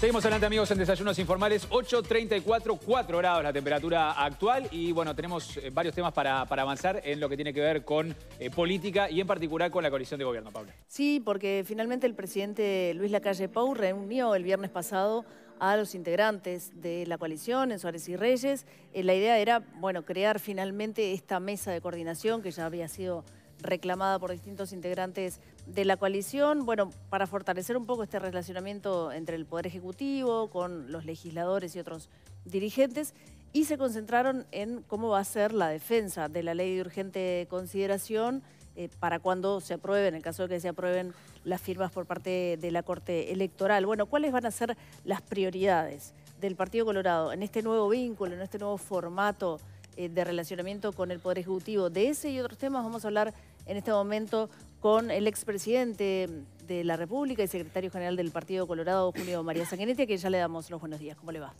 Seguimos adelante, amigos, en Desayunos Informales. 8.34, 4 grados la temperatura actual. Y, bueno, tenemos eh, varios temas para, avanzar en lo que tiene que ver con eh, política y, en particular, con la coalición de gobierno, Paula. Sí, porque finalmente el presidente Luis Lacalle Pau reunió el viernes pasado a los integrantes de la coalición en Suárez y Reyes. Eh, la idea era, bueno, crear finalmente esta mesa de coordinación que ya había sido reclamada por distintos integrantes de la coalición, bueno, para fortalecer un poco este relacionamiento entre el Poder Ejecutivo, con los legisladores y otros dirigentes, y se concentraron en cómo va a ser la defensa de la ley de urgente consideración eh, para cuando se aprueben, en el caso de que se aprueben las firmas por parte de la Corte Electoral. Bueno, ¿cuáles van a ser las prioridades del Partido Colorado en este nuevo vínculo, en este nuevo formato eh, de relacionamiento con el Poder Ejecutivo? De ese y otros temas vamos a hablar en este momento con el expresidente de la República y secretario general del Partido Colorado, Julio María Sanguinetti, que ya le damos los buenos días. ¿Cómo le va?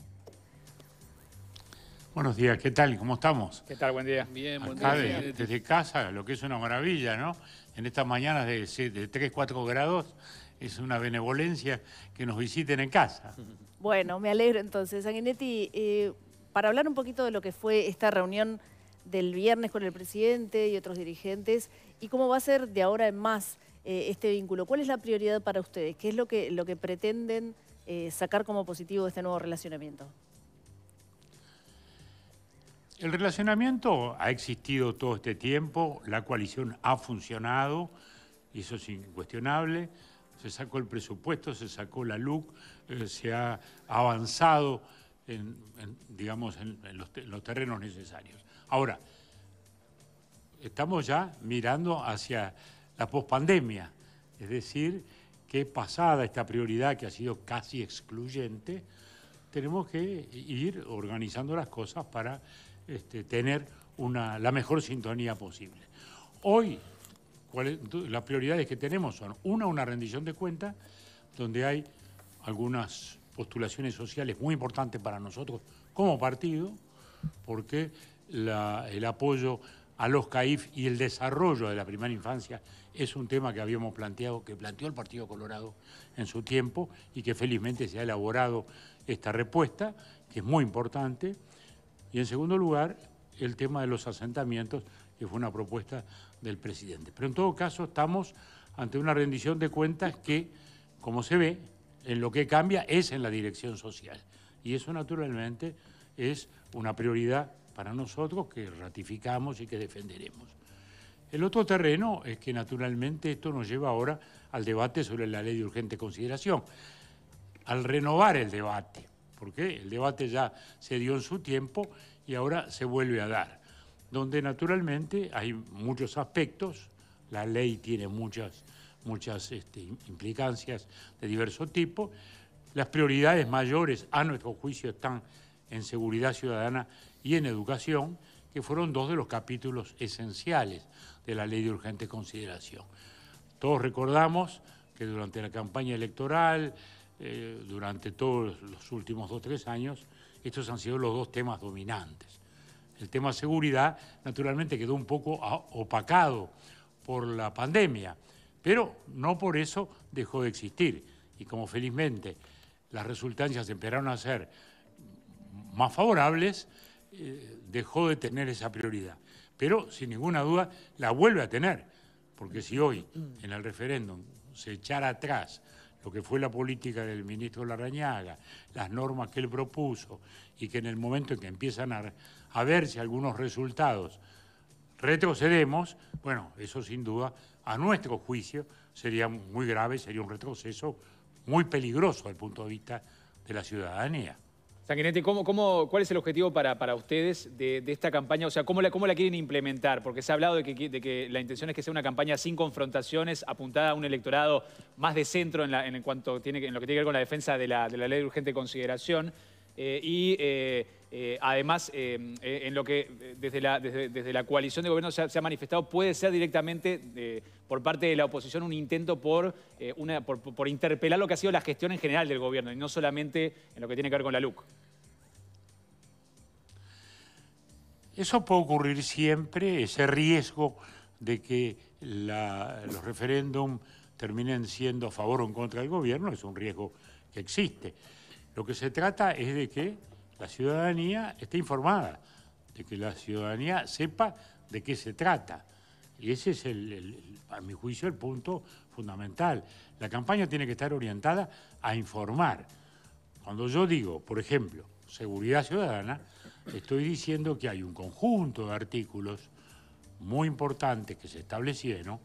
Buenos días, ¿qué tal? ¿Cómo estamos? ¿Qué tal? Buen día. Bien, buen desde casa, lo que es una maravilla, ¿no? En estas mañanas de, de 3, 4 grados, es una benevolencia que nos visiten en casa. Bueno, me alegro entonces. Sanguinetti, eh, para hablar un poquito de lo que fue esta reunión del viernes con el presidente y otros dirigentes ¿Y cómo va a ser de ahora en más eh, este vínculo? ¿Cuál es la prioridad para ustedes? ¿Qué es lo que, lo que pretenden eh, sacar como positivo de este nuevo relacionamiento? El relacionamiento ha existido todo este tiempo, la coalición ha funcionado, eso es incuestionable. Se sacó el presupuesto, se sacó la LUC, eh, se ha avanzado en, digamos, los, en los terrenos necesarios. Ahora, estamos ya mirando hacia la pospandemia, es decir, que pasada esta prioridad que ha sido casi excluyente, tenemos que ir organizando las cosas para este, tener una, la mejor sintonía posible. Hoy, las prioridades que tenemos son, una, una rendición de cuentas, donde hay algunas postulaciones sociales muy importantes para nosotros como partido, porque el apoyo a los CAIF y el desarrollo de la primera infancia es un tema que habíamos planteado, que planteó el Partido Colorado en su tiempo y que felizmente se ha elaborado esta respuesta, que es muy importante. Y en segundo lugar, el tema de los asentamientos, que fue una propuesta del presidente. Pero en todo caso, estamos ante una rendición de cuentas que, como se ve, en lo que cambia es en la dirección social. Y eso naturalmente es una prioridad para nosotros que ratificamos y que defenderemos. El otro terreno es que naturalmente esto nos lleva ahora al debate sobre la ley de urgente consideración, al renovar el debate, porque el debate ya se dio en su tiempo y ahora se vuelve a dar, donde naturalmente hay muchos aspectos, la ley tiene muchas, muchas este, implicancias de diverso tipo, las prioridades mayores a nuestro juicio están en seguridad ciudadana y en educación, que fueron dos de los capítulos esenciales de la ley de urgente consideración. Todos recordamos que durante la campaña electoral, eh, durante todos los últimos dos o tres años, estos han sido los dos temas dominantes. El tema seguridad, naturalmente, quedó un poco opacado por la pandemia, pero no por eso dejó de existir. Y como felizmente las resultancias empezaron a ser más favorables, eh, dejó de tener esa prioridad. Pero, sin ninguna duda, la vuelve a tener, porque si hoy en el referéndum se echara atrás lo que fue la política del ministro Larrañaga, las normas que él propuso y que en el momento en que empiezan a, a verse algunos resultados retrocedemos, bueno, eso sin duda, a nuestro juicio, sería muy grave, sería un retroceso muy peligroso desde el punto de vista de la ciudadanía. Sanguinetti, cuál es el objetivo para, ustedes de, esta campaña? O sea, ¿cómo la, quieren implementar? Porque se ha hablado de que, la intención es que sea una campaña sin confrontaciones, apuntada a un electorado más de centro en, cuanto tiene, en lo que tiene que ver con la defensa de la, ley de urgente consideración. Eh, y... Eh, eh, además, eh, eh, en lo que desde la, coalición de gobierno se ha, manifestado, puede ser directamente por parte de la oposición un intento por, interpelar lo que ha sido la gestión en general del gobierno y no solamente en lo que tiene que ver con la LUC. Eso puede ocurrir siempre, ese riesgo de que los referéndum terminen siendo a favor o en contra del gobierno es un riesgo que existe. Lo que se trata es de que la ciudadanía esté informada, de que la ciudadanía sepa de qué se trata. Y ese es, el, a mi juicio, el punto fundamental. La campaña tiene que estar orientada a informar. Cuando yo digo, por ejemplo, seguridad ciudadana, estoy diciendo que hay un conjunto de artículos muy importantes que se establecieron,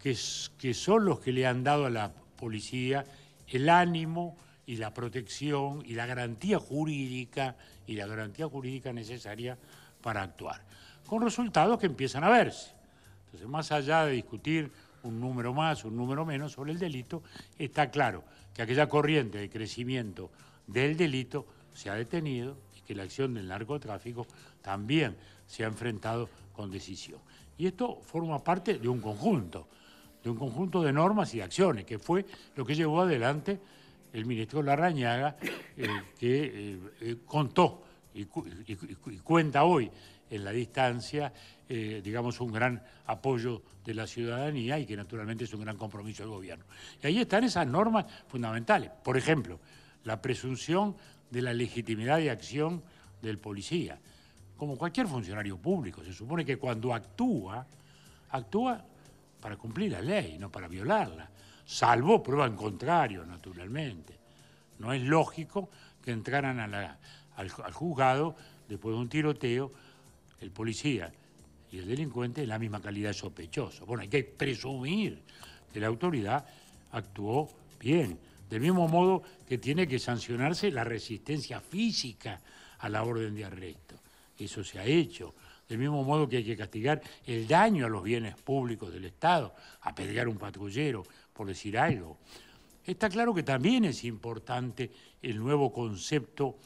que, que son los que le han dado a la policía el ánimo, y la protección y la garantía jurídica y la garantía jurídica necesaria para actuar. Con resultados que empiezan a verse. Entonces, más allá de discutir un número más, un número menos sobre el delito, está claro que aquella corriente de crecimiento del delito se ha detenido y que la acción del narcotráfico también se ha enfrentado con decisión. Y esto forma parte de un conjunto, de un conjunto de normas y acciones, que fue lo que llevó adelante el ministro Larrañaga, eh, que eh, eh, contó y, cuenta hoy en la distancia, digamos, un gran apoyo de la ciudadanía y que naturalmente es un gran compromiso del gobierno. Y ahí están esas normas fundamentales. Por ejemplo, la presunción de la legitimidad de acción del policía. Como cualquier funcionario público, se supone que cuando actúa, actúa para cumplir la ley, no para violarla salvo prueba en contrario, naturalmente. No es lógico que entraran al, juzgado después de un tiroteo el policía y el delincuente en la misma calidad de sospechoso. Bueno, hay que presumir que la autoridad actuó bien. Del mismo modo que tiene que sancionarse la resistencia física a la orden de arresto. Eso se ha hecho. Del mismo modo que hay que castigar el daño a los bienes públicos del Estado, a pelear un patrullero, por decir algo. Está claro que también es importante el nuevo concepto,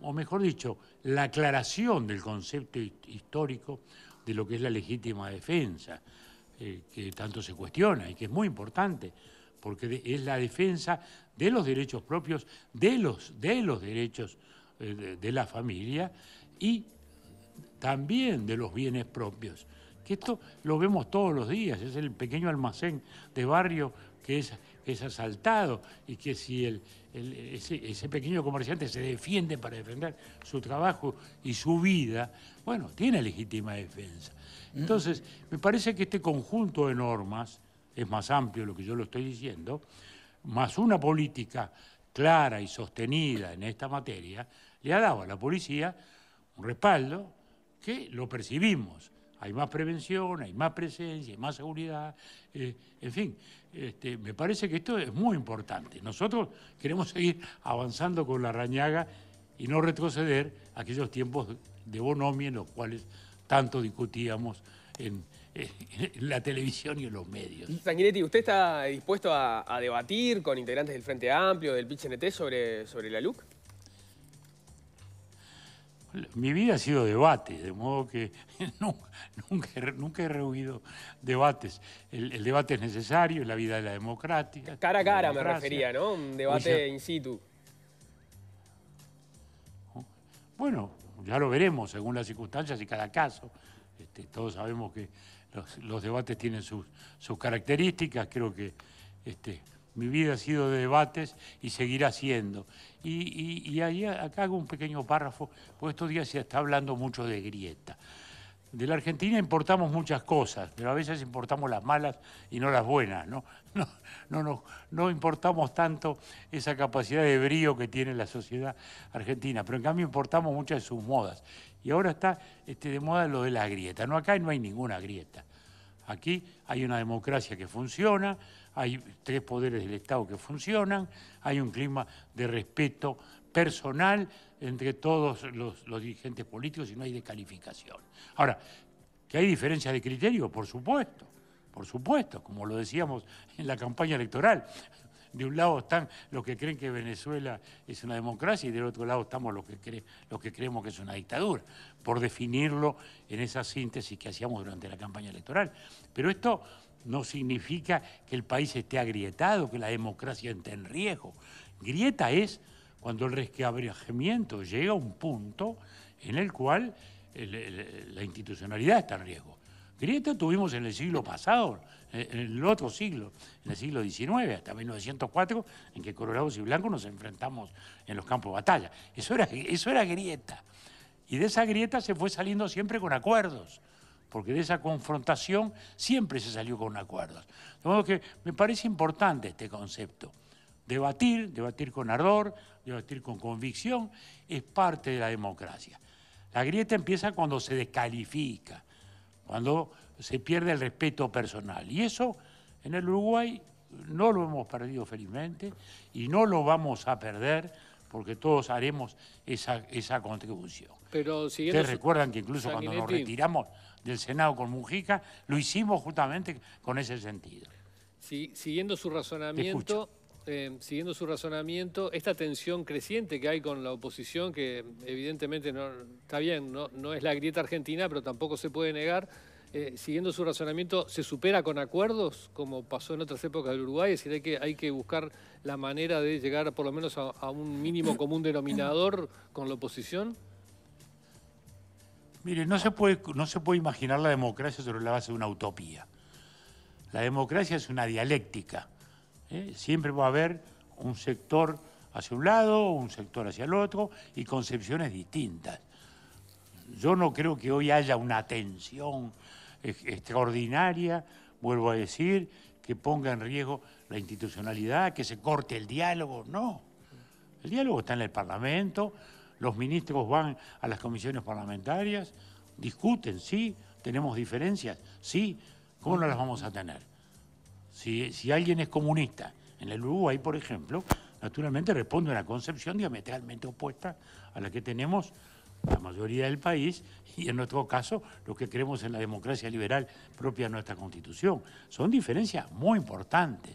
o mejor dicho, la aclaración del concepto histórico de lo que es la legítima defensa, eh, que tanto se cuestiona y que es muy importante, porque es la defensa de los derechos propios, de los, de los derechos eh, de la familia y también de los bienes propios que esto lo vemos todos los días, es el pequeño almacén de barrio que es, asaltado y que si ese, ese, pequeño comerciante se defiende para defender su trabajo y su vida, bueno, tiene legítima defensa. Mm. Entonces, me parece que este conjunto de normas, es más amplio lo que yo lo estoy diciendo, más una política clara y sostenida en esta materia, le ha dado a la policía un respaldo que lo percibimos hay más prevención, hay más presencia, hay más seguridad, eh, en fin, este, me parece que esto es muy importante. Nosotros queremos seguir avanzando con la rañaga y no retroceder a aquellos tiempos de bonomia en los cuales tanto discutíamos en, la televisión y en los medios. Sanguinetti, ¿usted está dispuesto a, debatir con integrantes del Frente Amplio, del PICNT, sobre, sobre la LUC? mi vida ha sido debate, de modo que nunca, he rehuido debates. El, debate es necesario, la vida de la democrática. Cara a cara me refería, ¿no? Un debate in situ. Bueno, ya lo veremos según las circunstancias y cada caso. Este, todos sabemos que los, debates tienen sus, sus características, creo que... Este, mi vida ha sido de debates y seguirá siendo. Y, ahí, acá hago un pequeño párrafo, porque estos días se está hablando mucho de grieta. De la Argentina importamos muchas cosas, pero a veces importamos las malas y no las buenas, ¿no? No, importamos tanto esa capacidad de brío que tiene la sociedad argentina, pero en cambio importamos muchas de sus modas. Y ahora está este, de moda lo de la grieta. No, acá no hay ninguna grieta. Aquí hay una democracia que funciona, hay tres poderes del Estado que funcionan, hay un clima de respeto personal entre todos los, dirigentes políticos y no hay descalificación. Ahora, que hay diferencias de criterio, por supuesto, por supuesto, como lo decíamos en la campaña electoral. De un lado están los que creen que Venezuela es una democracia y del otro lado estamos los que, los que creemos que es una dictadura, por definirlo en esa síntesis que hacíamos durante la campaña electoral. Pero esto no significa que el país esté agrietado, que la democracia esté en riesgo. Grieta es cuando el resquebrajamiento llega a un punto en el cual la institucionalidad está en riesgo. Grieta tuvimos en el siglo pasado, eh, en el otro siglo, en el siglo XIX, hasta 1904, en que colorados y blancos nos enfrentamos en los campos de batalla. Eso era, eso era grieta. Y de esa grieta se fue saliendo siempre con acuerdos porque de esa confrontación siempre se salió con acuerdos. De modo que me parece importante este concepto. Debatir, debatir con ardor, debatir con convicción, es parte de la democracia. La grieta empieza cuando se descalifica, cuando se pierde el respeto personal. Y eso en el Uruguay no lo hemos perdido felizmente y no lo vamos a perder porque todos haremos esa, contribución. Pero Ustedes recuerdan que incluso cuando nos retiramos del Senado con Mujica, lo hicimos justamente con ese sentido. siguiendo su razonamiento, eh, siguiendo su razonamiento, esta tensión creciente que hay con la oposición, que evidentemente no está bien, no, no es la grieta argentina, pero tampoco se puede negar. Eh, siguiendo su razonamiento, ¿se supera con acuerdos, como pasó en otras épocas del Uruguay? Es decir, hay que, hay que buscar la manera de llegar por lo menos a un mínimo común denominador con la oposición. Mire, no se, puede, imaginar la democracia sobre la base de una utopía. La democracia es una dialéctica. ¿eh? Siempre va a haber un sector hacia un lado, un sector hacia el otro y concepciones distintas. Yo no creo que hoy haya una tensión extraordinaria, vuelvo a decir, que ponga en riesgo la institucionalidad, que se corte el diálogo. No. El diálogo está en el Parlamento, los ministros van a las comisiones parlamentarias, discuten, sí, tenemos diferencias, sí, ¿cómo no las vamos a tener? Si, alguien es comunista en el Uruguay, por ejemplo, naturalmente responde a una concepción diametralmente opuesta a la que tenemos la mayoría del país y en nuestro caso lo que creemos en la democracia liberal propia de nuestra constitución. Son diferencias muy importantes,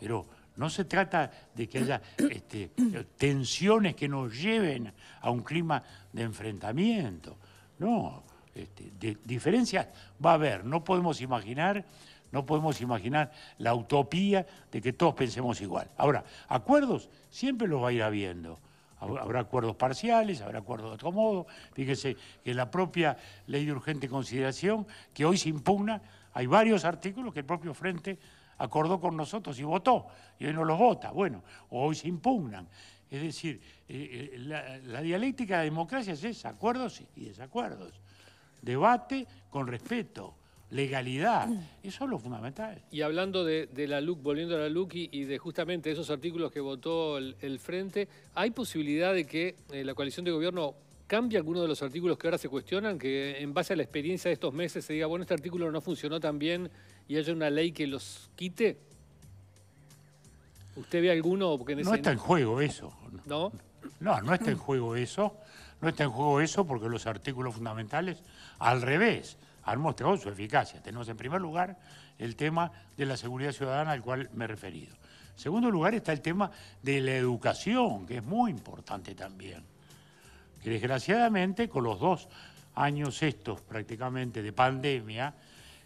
pero no se trata de que haya este, tensiones que nos lleven a un clima de enfrentamiento. No, este, de, diferencias va a haber. No podemos imaginar, no podemos imaginar la utopía de que todos pensemos igual. Ahora, acuerdos siempre los va a ir habiendo. Habrá acuerdos parciales, habrá acuerdos de otro modo. Fíjese que la propia ley de urgente consideración, que hoy se impugna, hay varios artículos que el propio Frente acordó con nosotros y votó, y hoy no los vota, bueno, hoy se impugnan. Es decir, eh, eh, la, dialéctica de la democracia es acuerdos y desacuerdos, debate con respeto, legalidad, eso es lo fundamental. Y hablando de, la LUC, volviendo a la LUC y, de justamente esos artículos que votó el, Frente, ¿hay posibilidad de que eh, la coalición de gobierno cambie alguno de los artículos que ahora se cuestionan, que en base a la experiencia de estos meses se diga, bueno, este artículo no funcionó tan bien y haya una ley que los quite? ¿Usted ve alguno? No está en juego eso. ¿No? No, no está en juego eso. No está en juego eso porque los artículos fundamentales, al revés, han mostrado su eficacia. Tenemos en primer lugar el tema de la seguridad ciudadana al cual me he referido. En segundo lugar está el tema de la educación, que es muy importante también. Que desgraciadamente con los dos años estos prácticamente de pandemia,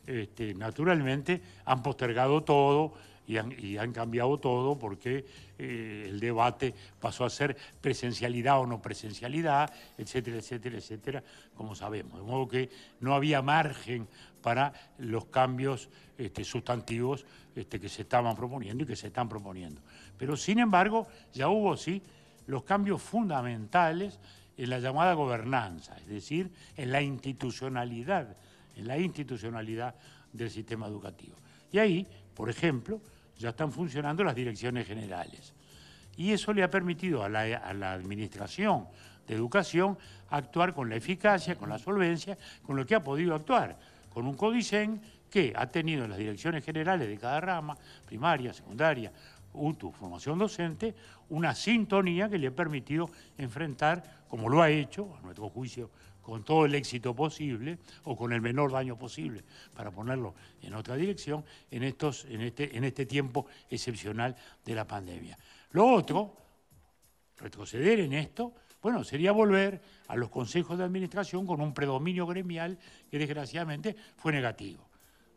este, naturalmente han postergado todo y han, cambiado todo porque eh, el debate pasó a ser presencialidad o no presencialidad, etcétera, etcétera, etcétera, como sabemos. De modo que no había margen para los cambios este, sustantivos este, que se estaban proponiendo y que se están proponiendo. Pero sin embargo, ya hubo, sí, los cambios fundamentales en la llamada gobernanza, es decir, en la institucionalidad en la institucionalidad del sistema educativo. Y ahí, por ejemplo, ya están funcionando las direcciones generales. Y eso le ha permitido a la, administración de educación actuar con la eficacia, con la solvencia, con lo que ha podido actuar, con un codicen que ha tenido en las direcciones generales de cada rama, primaria, secundaria, UTU, formación docente, una sintonía que le ha permitido enfrentar, como lo ha hecho, a nuestro juicio con todo el éxito posible o con el menor daño posible, para ponerlo en otra dirección, en, estos, en, este, en este tiempo excepcional de la pandemia. Lo otro, retroceder en esto, bueno, sería volver a los consejos de administración con un predominio gremial que desgraciadamente fue negativo.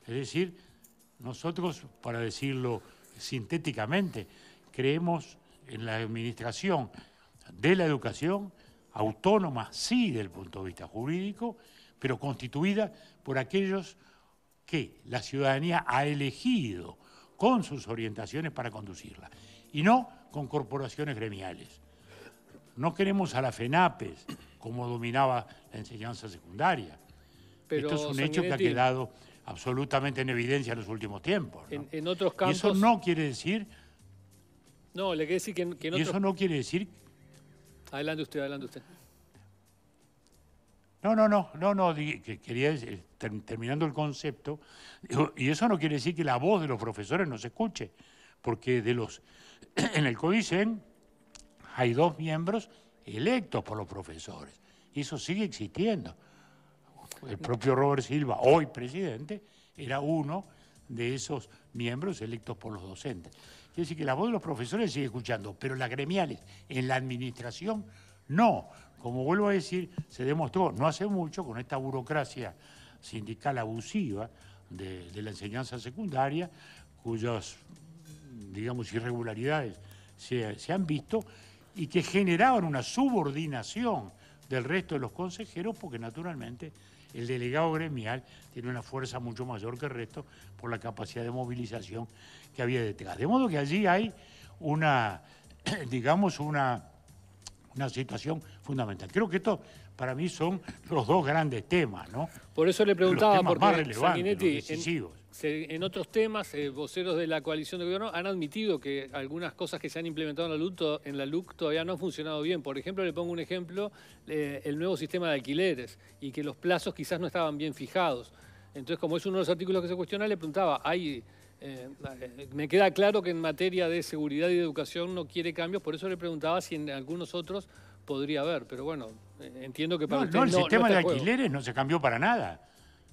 Es decir, nosotros, para decirlo sintéticamente, creemos en la administración de la educación autónoma, sí, del punto de vista jurídico, pero constituida por aquellos que la ciudadanía ha elegido con sus orientaciones para conducirla, y no con corporaciones gremiales. No queremos a la FENAPES como dominaba la enseñanza secundaria. Esto es un hecho que ha quedado absolutamente en evidencia en los últimos tiempos. En, otros Y eso no quiere decir... No, le quiere decir que, Y eso no quiere decir Adelante usted, adelante usted. No, no, no, no, no, quería eh, terminando el concepto, y eso no quiere decir que la voz de los profesores no se escuche, porque de los en el CODICEN hay dos miembros electos por los profesores, y eso sigue existiendo. El propio Robert Silva, hoy presidente, era uno de esos miembros electos por los docentes. Quiere decir que la voz de los profesores sigue escuchando, pero las gremiales en la administración no. Como vuelvo a decir, se demostró no hace mucho con esta burocracia sindical abusiva de, la enseñanza secundaria, cuyas, digamos, irregularidades se han visto y que generaban una subordinación del resto de los consejeros porque naturalmente el delegado gremial tiene una fuerza mucho mayor que el resto por la capacidad de movilización que había detrás. De modo que allí hay una, digamos, una, una situación fundamental. Creo que estos para mí son los dos grandes temas, ¿no? Por eso le preguntaba, porque más relevantes, los decisivos en otros temas, eh, voceros de la coalición de gobierno han admitido que algunas cosas que se han implementado en la LUC, en la todavía no han funcionado bien. Por ejemplo, le pongo un ejemplo, eh, el nuevo sistema de alquileres y que los plazos quizás no estaban bien fijados. Entonces, como es uno de los artículos que se cuestiona, le preguntaba, ¿hay, eh, me queda claro que en materia de seguridad y de educación no quiere cambios, por eso le preguntaba si en algunos otros podría haber, pero bueno, entiendo que para no, no, el sistema de alquileres no se cambió para nada.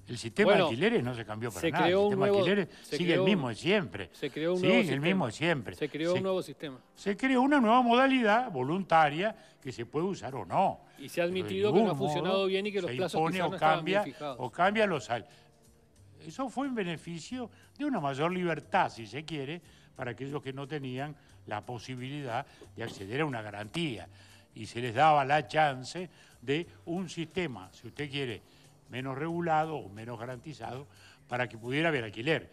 El sistema de alquileres no se cambió para nada. el sistema de alquileres sigue el mismo de siempre. Se creó un sí, nuevo el mismo de siempre. Se creó un nuevo sistema. Se creó una nueva modalidad voluntaria que se puede usar o no. Y se ha admitido que no ha funcionado bien y que los plazos impone, o no cambia, O cambia los... Eso fue en beneficio de una mayor libertad, si se quiere, para aquellos que no tenían la posibilidad de acceder a una garantía. Y se les daba la chance de un sistema, si usted quiere menos regulado o menos garantizado para que pudiera haber alquiler.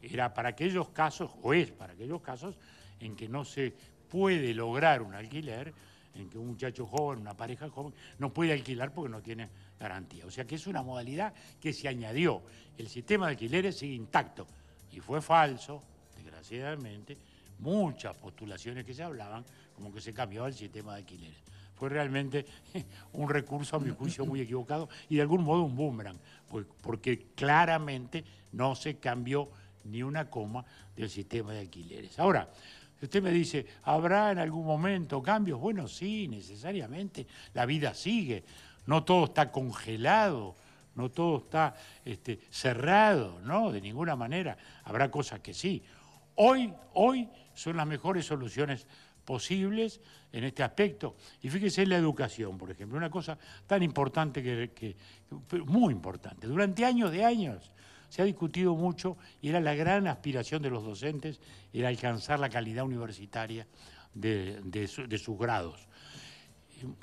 Era para aquellos casos, o es para aquellos casos, en que no se puede lograr un alquiler, en que un muchacho joven, una pareja joven, no puede alquilar porque no tiene garantía. O sea que es una modalidad que se añadió. El sistema de alquileres sigue intacto y fue falso, desgraciadamente, muchas postulaciones que se hablaban como que se cambiaba el sistema de alquileres fue realmente un recurso, a mi juicio, muy equivocado y de algún modo un boomerang, pues, porque claramente no se cambió ni una coma del sistema de alquileres. Ahora, si usted me dice, ¿habrá en algún momento cambios? Bueno, sí, necesariamente. La vida sigue. No todo está congelado, no todo está este, cerrado, ¿no? De ninguna manera. Habrá cosas que sí. Hoy, hoy son las mejores soluciones posibles en este aspecto. Y fíjese en la educación, por ejemplo, una cosa tan importante que, muy importante. Durante años de años se ha discutido mucho y era la gran aspiración de los docentes, era alcanzar la calidad universitaria de, sus grados.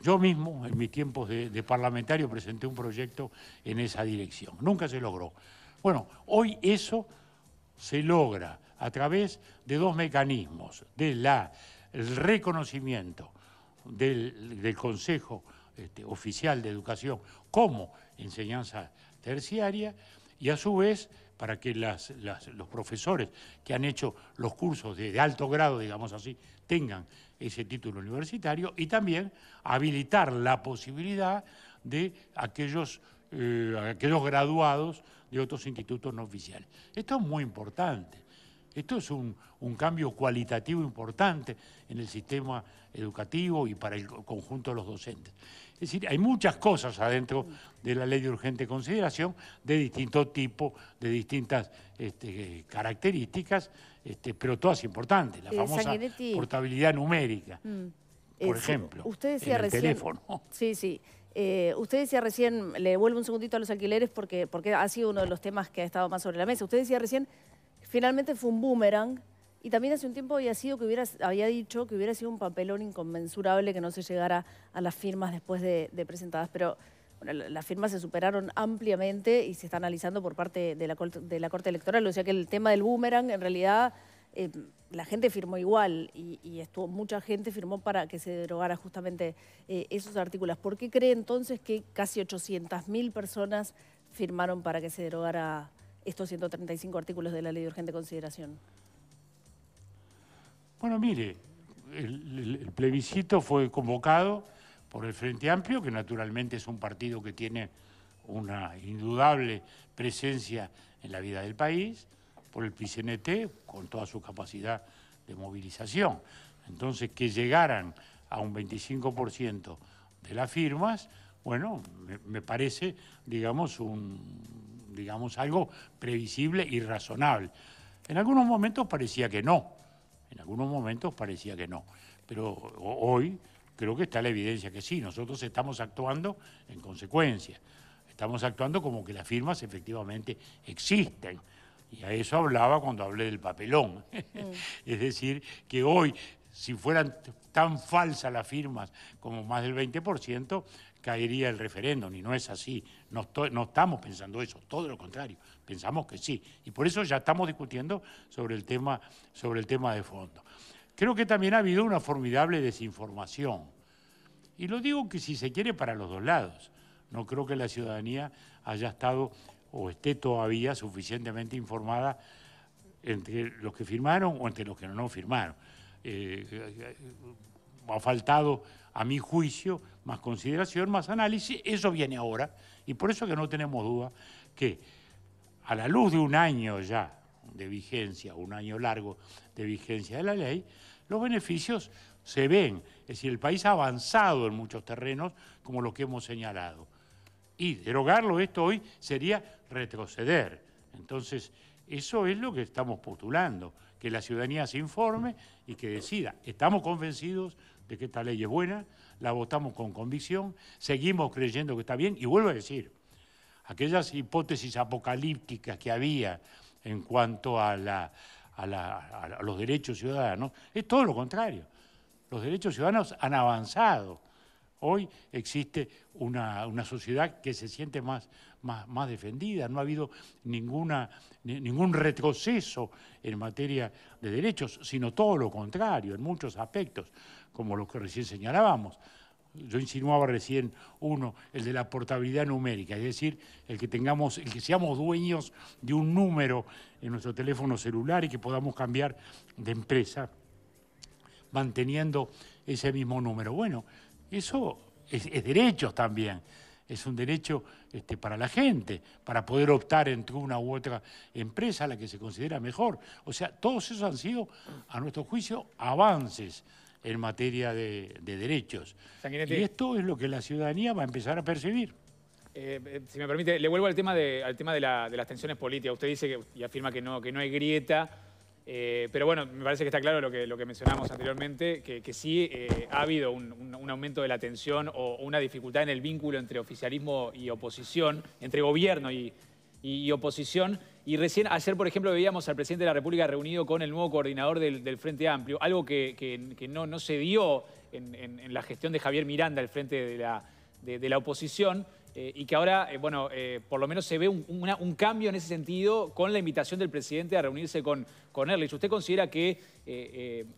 Yo mismo, en mis tiempos de, de parlamentario, presenté un proyecto en esa dirección. Nunca se logró. Bueno, hoy eso se logra a través de dos mecanismos, de la el reconocimiento del, Consejo este, Oficial de Educación como enseñanza terciaria y a su vez para que los profesores que han hecho los cursos de, alto grado, digamos así, tengan ese título universitario y también habilitar la posibilidad de aquellos, eh, aquellos graduados de otros institutos no oficiales. Esto es muy importante. Esto es un, cambio cualitativo importante en el sistema educativo y para el conjunto de los docentes. Es decir, hay muchas cosas adentro de la ley de urgente consideración de distinto tipo, de distintas este, características, este, pero todas importantes. La eh, famosa portabilidad numérica, mm. por eh, ejemplo, usted decía el recién... teléfono. Sí, sí. Eh, usted decía recién, le vuelvo un segundito a los alquileres porque, porque ha sido uno de los temas que ha estado más sobre la mesa. Usted decía recién Finalmente fue un boomerang. Y también hace un tiempo había, sido que hubiera, había dicho que hubiera sido un papelón inconmensurable que no se llegara a las firmas después de, presentadas. Pero las firmas se superaron ampliamente y se está analizando por parte de la, Corte Electoral. O sea que el tema del boomerang, en realidad, eh, la gente firmó igual y, estuvo, mucha gente firmó para que se derogara justamente eh, esos artículos. ¿Por qué cree entonces que casi 800.000 personas firmaron para que se derogara estos 135 artículos de la ley de urgente consideración? Bueno, mire, el, plebiscito fue convocado por el Frente Amplio, que naturalmente es un partido que tiene una indudable presencia en la vida del país, por el PICNT, con toda su capacidad de movilización. Entonces, que llegaran a un 25% de las firmas, bueno, me parece, digamos, un digamos, algo previsible y razonable. En algunos momentos parecía que no, en algunos momentos parecía que no, pero hoy creo que está la evidencia que sí, nosotros estamos actuando en consecuencia, estamos actuando como que las firmas efectivamente existen. Y a eso hablaba cuando hablé del papelón. Mm. es decir, que hoy, si fueran tan falsas las firmas como más del 20%, caería el referéndum y no es así. No, estamos pensando eso, todo lo contrario, pensamos que sí. Y por eso ya estamos discutiendo sobre el tema, sobre el tema de fondo. Creo que también ha habido una formidable desinformación. Y lo digo que si se quiere para los dos lados. No creo que la ciudadanía haya estado o esté todavía suficientemente informada entre los que firmaron o entre los que no firmaron. Eh, ha faltado a mi juicio más consideración, más análisis, eso viene ahora y por eso que no tenemos duda que a la luz de un año ya de vigencia, un año largo de vigencia de la ley, los beneficios se ven. Es decir, el país ha avanzado en muchos terrenos como lo que hemos señalado. Y derogarlo esto hoy sería retroceder. Entonces, eso es lo que estamos postulando, que la ciudadanía se informe y que decida. Estamos convencidos de que esta ley es buena, la votamos con convicción, seguimos creyendo que está bien y vuelvo a decir, aquellas hipótesis apocalípticas que había en cuanto a, la, a, la, a los derechos ciudadanos, es todo lo contrario. Los derechos ciudadanos han avanzado Hoy existe una, sociedad que se siente más, más, defendida, no ha habido ninguna, ningún retroceso en materia de derechos, sino todo lo contrario, en muchos aspectos, como los que recién señalábamos. Yo insinuaba recién uno, el de la portabilidad numérica, es decir, el que tengamos, el que seamos dueños de un número en nuestro teléfono celular y que podamos cambiar de empresa manteniendo ese mismo número. Bueno, eso es, derecho también, es un derecho este, para la gente, para poder optar entre una u otra empresa la que se considera mejor. O sea, todos esos han sido, a nuestro juicio, avances en materia de, derechos. Y esto es lo que la ciudadanía va a empezar a percibir. Eh, eh, si me permite, le vuelvo al tema de, al tema de, las tensiones políticas. Usted dice que, y afirma que no, que no hay grieta eh, pero bueno, me parece que está claro lo que, lo mencionamos anteriormente, que, sí eh, ha habido un, aumento de la tensión o una dificultad en el vínculo entre oficialismo y oposición, entre gobierno y, oposición. Y recién ayer, por ejemplo, veíamos al presidente de la República reunido con el nuevo coordinador del, Frente Amplio, algo que, no, se dio en, la gestión de Javier Miranda el frente de la, de la oposición. Eh, y que ahora, eh, bueno, eh, por lo menos se ve un, cambio en ese sentido con la invitación del presidente a reunirse con, con Erlich. ¿Usted considera que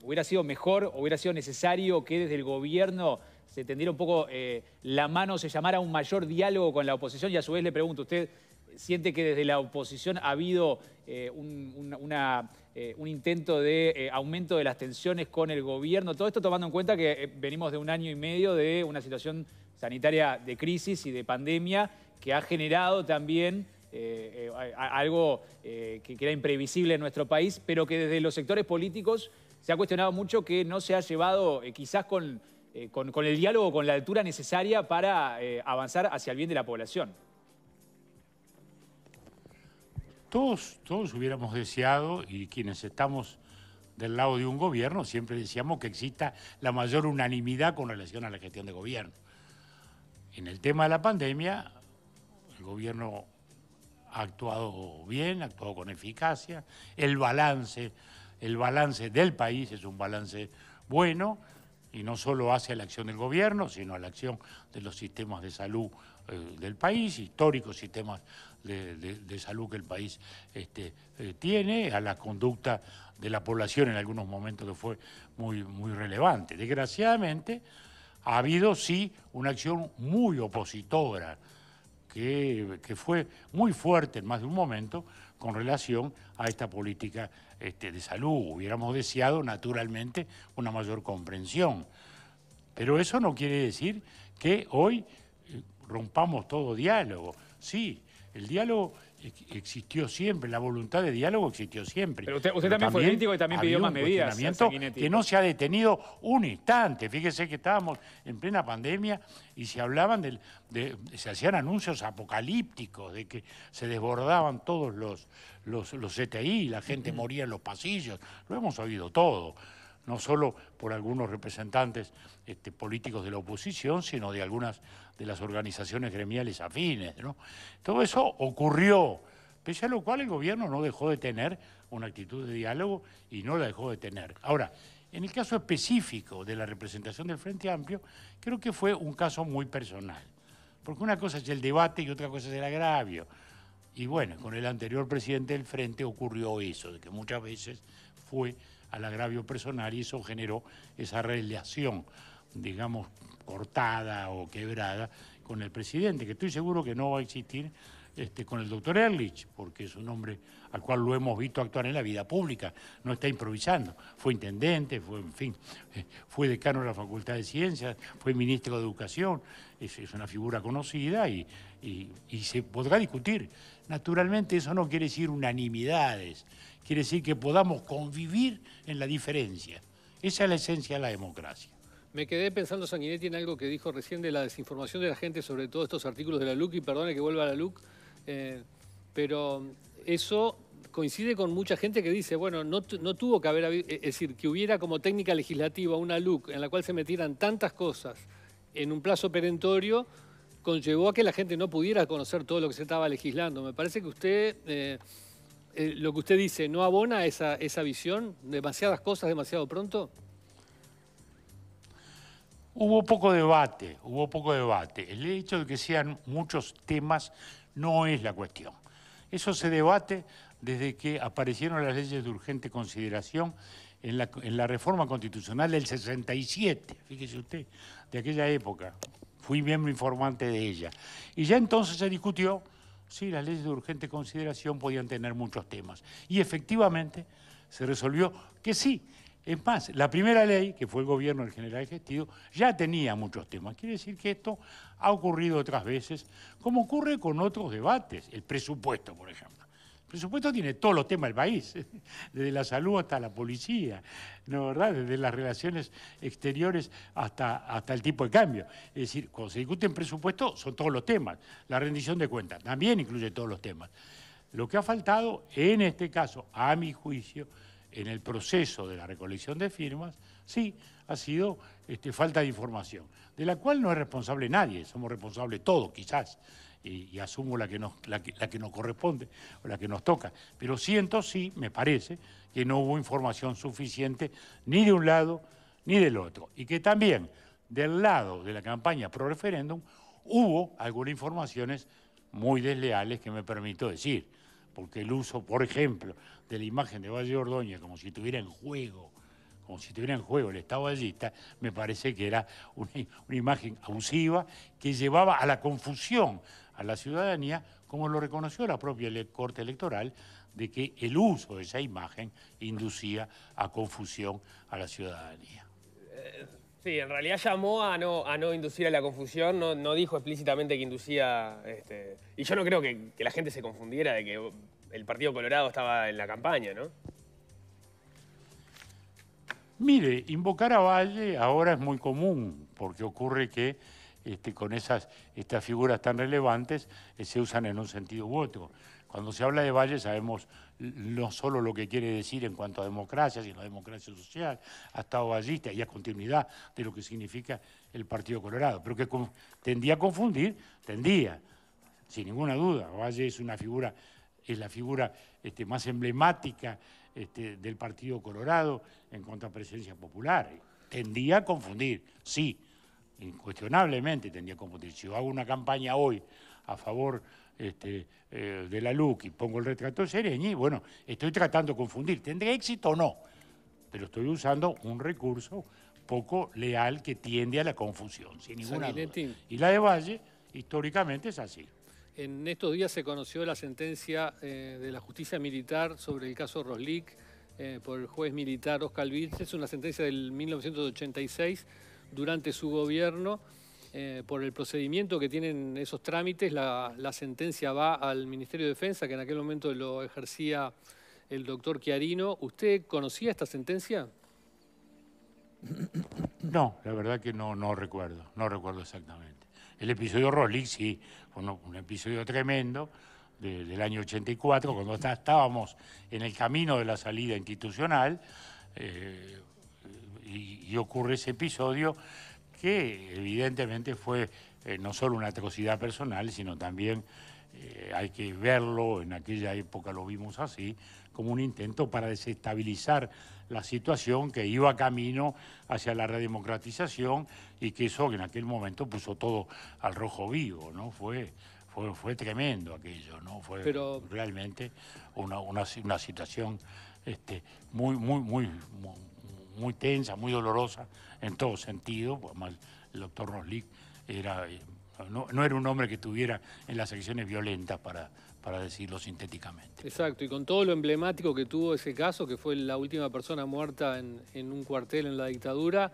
hubiera sido mejor, hubiera sido necesario que desde el gobierno se tendiera un poco la mano, se llamara un mayor diálogo con la oposición? Y a su vez le pregunto, ¿usted siente que desde la oposición ha habido un, intento de aumento de las tensiones con el gobierno? Todo esto tomando en cuenta que venimos de un año y medio de una situación sanitaria de crisis y de pandemia que ha generado también eh, eh, algo eh, que, era imprevisible en nuestro país, pero que desde los sectores políticos se ha cuestionado mucho que no se ha llevado quizás con, el diálogo, con la altura necesaria para avanzar hacia el bien de la población. Todos, todos hubiéramos deseado, y quienes estamos del lado de un gobierno, siempre decíamos que exista la mayor unanimidad con relación a la gestión de gobierno. En el tema de la pandemia, el gobierno ha actuado bien, ha actuado con eficacia. El balance, el balance del país es un balance bueno y no solo a la acción del gobierno, sino a la acción de los sistemas de salud eh, del país, históricos sistemas de, salud que el país este, eh, tiene, a la conducta de la población en algunos momentos que fue muy, muy relevante. Desgraciadamente, ha habido sí una acción muy opositora, que, fue muy fuerte en más de un momento con relación a esta política este, de salud. Hubiéramos deseado naturalmente una mayor comprensión. Pero eso no quiere decir que hoy eh, rompamos todo diálogo. Sí, el diálogo existió siempre, la voluntad de diálogo existió siempre. Pero usted, también, fue crítico y también pidió más medidas. Que no se ha detenido un instante. Fíjese que estábamos en plena pandemia y se hablaban del, de, se hacían anuncios apocalípticos de que se desbordaban todos los, los, los CTI, la gente moría en los pasillos. Lo hemos oído todo no solo por algunos representantes este, políticos de la oposición, sino de algunas de las organizaciones gremiales afines. ¿no? Todo eso ocurrió, pese a lo cual el gobierno no dejó de tener una actitud de diálogo y no la dejó de tener. Ahora, en el caso específico de la representación del Frente Amplio, creo que fue un caso muy personal, porque una cosa es el debate y otra cosa es el agravio. Y bueno, con el anterior presidente del Frente ocurrió eso, de que muchas veces fue al agravio personal y eso generó esa relación digamos, cortada o quebrada con el presidente, que estoy seguro que no va a existir este, con el doctor Ehrlich, porque es un hombre al cual lo hemos visto actuar en la vida pública, no está improvisando. Fue intendente, fue, en fin, eh, fue decano de la Facultad de Ciencias, fue ministro de Educación, es, una figura conocida y, se podrá discutir. Naturalmente eso no quiere decir unanimidades, quiere decir que podamos convivir en la diferencia. Esa es la esencia de la democracia. Me quedé pensando, Sanguinetti, en algo que dijo recién de la desinformación de la gente sobre todos estos artículos de la LUC, y perdone que vuelva a la LUC, eh, pero eso coincide con mucha gente que dice, bueno, no, tuvo que haber, es decir, que hubiera como técnica legislativa una LUC en la cual se metieran tantas cosas en un plazo perentorio, conllevó a que la gente no pudiera conocer todo lo que se estaba legislando. Me parece que usted, eh, eh, lo que usted dice, ¿no abona esa, esa visión? ¿Demasiadas cosas demasiado pronto? Hubo poco debate, hubo poco debate. El hecho de que sean muchos temas no es la cuestión. Eso se debate desde que aparecieron las leyes de urgente consideración en la, reforma constitucional del 67, fíjese usted, de aquella época. Fui miembro informante de ella. Y ya entonces se discutió si las leyes de urgente consideración podían tener muchos temas. Y efectivamente se resolvió que sí, es más, la primera ley, que fue el gobierno del general Gestido, ya tenía muchos temas. Quiere decir que esto ha ocurrido otras veces, como ocurre con otros debates, el presupuesto, por ejemplo. El presupuesto tiene todos los temas del país, desde la salud hasta la policía, ¿no verdad? Desde las relaciones exteriores hasta, hasta el tipo de cambio. Es decir, cuando se discute en presupuesto son todos los temas. La rendición de cuentas también incluye todos los temas. Lo que ha faltado en este caso, a mi juicio, en el proceso de la recolección de firmas, sí, ha sido este, falta de información, de la cual no es responsable nadie, somos responsables todos, quizás, y, asumo la que, nos, la que nos corresponde o la que nos toca, pero siento, sí, me parece, que no hubo información suficiente ni de un lado ni del otro, y que también del lado de la campaña pro referéndum hubo algunas informaciones muy desleales que me permito decir porque el uso, por ejemplo, de la imagen de Valle Ordóñez como si estuviera en juego, como si estuviera en juego el Estado vallista, me parece que era una, una imagen abusiva que llevaba a la confusión a la ciudadanía, como lo reconoció la propia Corte Electoral, de que el uso de esa imagen inducía a confusión a la ciudadanía. Eh, Sí, en realidad llamó a no, a no inducir a la confusión, no, dijo explícitamente que inducía... Este, y yo no creo que, la gente se confundiera de que el Partido Colorado estaba en la campaña, ¿no? Mire, invocar a Valle ahora es muy común, porque ocurre que este, con esas, estas figuras tan relevantes eh, se usan en un sentido u otro. Cuando se habla de Valle sabemos no solo lo que quiere decir en cuanto a democracia, sino a democracia social, ha estado vallista y a continuidad de lo que significa el Partido Colorado, pero que tendía a confundir, tendía, sin ninguna duda. Valle es una figura, es la figura este, más emblemática este, del Partido Colorado en cuanto a presencia popular. Tendía a confundir, sí, incuestionablemente tendía a confundir. Si yo hago una campaña hoy a favor este, eh, de la LUC y pongo el retrato de Sereñi, bueno, estoy tratando de confundir. ¿Tendré éxito o no? Pero estoy usando un recurso poco leal que tiende a la confusión, sin ninguna duda. Y la de Valle, históricamente, es así. En estos días se conoció la sentencia eh, de la justicia militar sobre el caso Roslick eh, por el juez militar Oscar es una sentencia del 1986 durante su gobierno eh, por el procedimiento que tienen esos trámites, la, sentencia va al Ministerio de Defensa, que en aquel momento lo ejercía el doctor Chiarino. ¿Usted conocía esta sentencia? No, la verdad que no, no recuerdo, no recuerdo exactamente. El episodio Rolling sí, fue un, episodio tremendo, del año 84, cuando estábamos en el camino de la salida institucional, eh, y, ocurre ese episodio que evidentemente fue eh, no solo una atrocidad personal, sino también eh, hay que verlo, en aquella época lo vimos así, como un intento para desestabilizar la situación que iba camino hacia la redemocratización y que eso en aquel momento puso todo al rojo vivo, ¿no? Fue, fue, fue tremendo aquello, ¿no? Fue realmente una, una situación este, muy, muy, muy muy tensa, muy dolorosa en todo sentido. Además, pues, el doctor Roslick era, eh, no, era un hombre que estuviera en las acciones violentas, para, para decirlo sintéticamente. Exacto, y con todo lo emblemático que tuvo ese caso, que fue la última persona muerta en, un cuartel en la dictadura,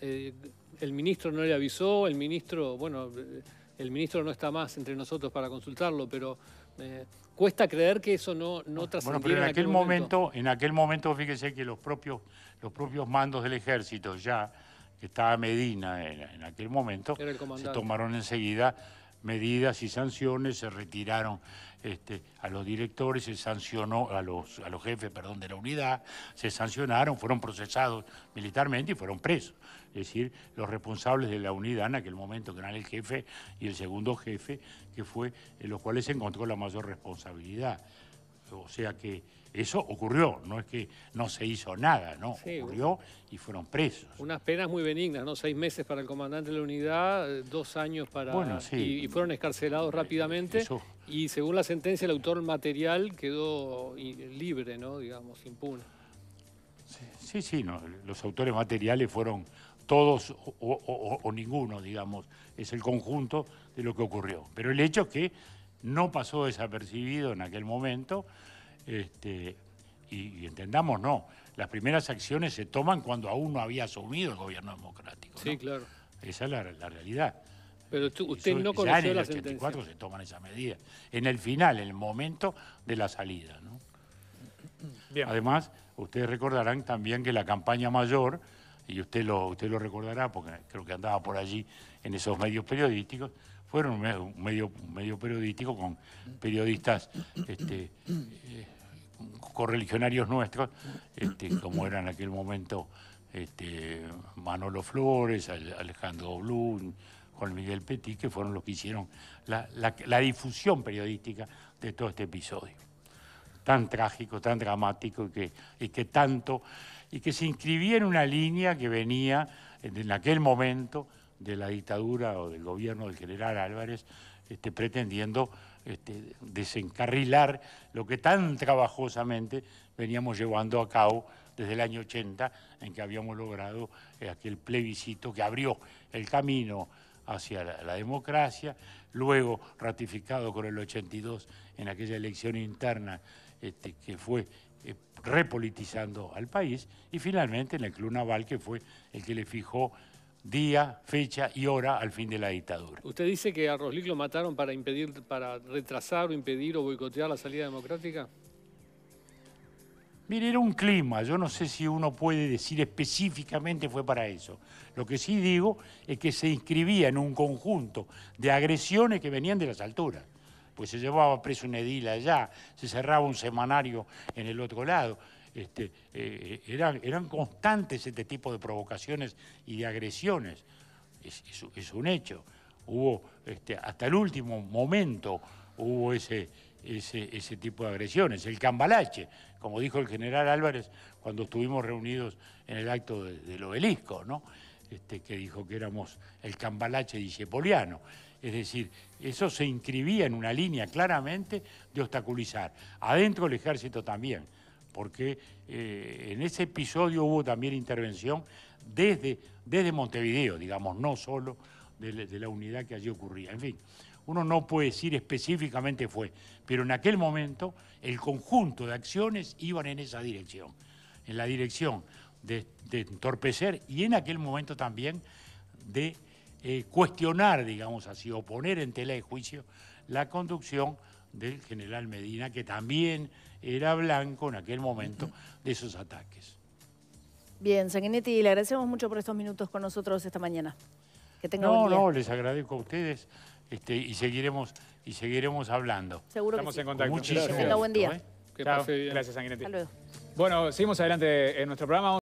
eh, el ministro no le avisó, el ministro, bueno, eh, el ministro no está más entre nosotros para consultarlo, pero eh, cuesta creer que eso no, no Bueno, pero en, aquel, momento, en aquel momento, fíjese que los propios, los propios mandos del ejército ya, que estaba Medina en aquel momento, se tomaron enseguida medidas y sanciones, se retiraron este, a los directores, se sancionó, a los, a los jefes perdón, de la unidad, se sancionaron, fueron procesados militarmente y fueron presos. Es decir, los responsables de la unidad en aquel momento, que eran el jefe y el segundo jefe, que fue en los cuales se encontró la mayor responsabilidad. O sea que eso ocurrió, no es que no se hizo nada, ¿no? ocurrió y fueron presos. Unas penas muy benignas, ¿no? Seis meses para el comandante de la unidad, eh, dos años para... y, fueron escarcelados eh, rápidamente. Y según la sentencia, el autor material quedó libre, ¿no? Digamos, impune. Sí, sí, no. los autores materiales fueron todos o, o ninguno, digamos. Es el conjunto de lo que ocurrió. Pero el hecho es que no pasó desapercibido en aquel momento este, y, entendamos, no, las primeras acciones se toman cuando aún no había asumido el gobierno democrático. Sí, claro. Esa es la, realidad. Pero usted no conoció ya en el la 84 se toman esas medidas. En el final, en el momento de la salida. Además, ustedes recordarán también que la campaña mayor, y usted lo, usted lo recordará porque creo que andaba por allí en esos medios periodísticos, fueron un medio, medio periodístico con periodistas este, eh, correligionarios nuestros, este, como eran en aquel momento este, Manolo Flores, Alejandro Blum, Juan Miguel Petit, que fueron los que hicieron la, difusión periodística de todo este episodio. Tan trágico, tan dramático que, y que tanto, y que se inscribía en una línea que venía en aquel momento de la dictadura o del gobierno del general Álvarez, este, pretendiendo este, desencarrilar lo que tan trabajosamente veníamos llevando a cabo desde el año 80, en que habíamos logrado eh, aquel plebiscito que abrió el camino hacia la, democracia, luego ratificado con el 82 en aquella elección interna este, que fue eh, repolitizando al país, y finalmente en el Club Naval que fue el que le fijó día, fecha y hora al fin de la dictadura. ¿Usted dice que a Roslick lo mataron para impedir, para retrasar o impedir o boicotear la salida democrática? Mire, era un clima, yo no sé si uno puede decir específicamente fue para eso. Lo que sí digo es que se inscribía en un conjunto de agresiones que venían de las alturas. Pues se llevaba preso un edil allá, se cerraba un semanario en el otro lado este, eh, eran, eran constantes este tipo de provocaciones y de agresiones. Es, un hecho. Hubo, este, hasta el último momento, hubo ese, ese, tipo de agresiones. El cambalache, como dijo el general Álvarez cuando estuvimos reunidos en el acto del obelisco, ¿no? Este, que dijo que éramos el cambalache discepoliano. Es decir, eso se inscribía en una línea claramente de obstaculizar. Adentro el ejército también porque eh, en ese episodio hubo también intervención desde, desde Montevideo, digamos, no solo de, la unidad que allí ocurría. En fin, uno no puede decir específicamente fue, pero en aquel momento el conjunto de acciones iban en esa dirección, en la dirección de, entorpecer y en aquel momento también de eh, cuestionar, digamos así, o poner en tela de juicio la conducción del general Medina, que también era blanco en aquel momento de esos ataques. Bien, Sanguinetti, le agradecemos mucho por estos minutos con nosotros esta mañana. Que tenga no, no, les agradezco a ustedes este, y seguiremos y seguiremos hablando. Seguro Estamos que en contacto. Muchísimas gracias. buen día. ¿eh? Gracias, Sanguinetti. Hasta luego. Bueno, seguimos adelante en nuestro programa.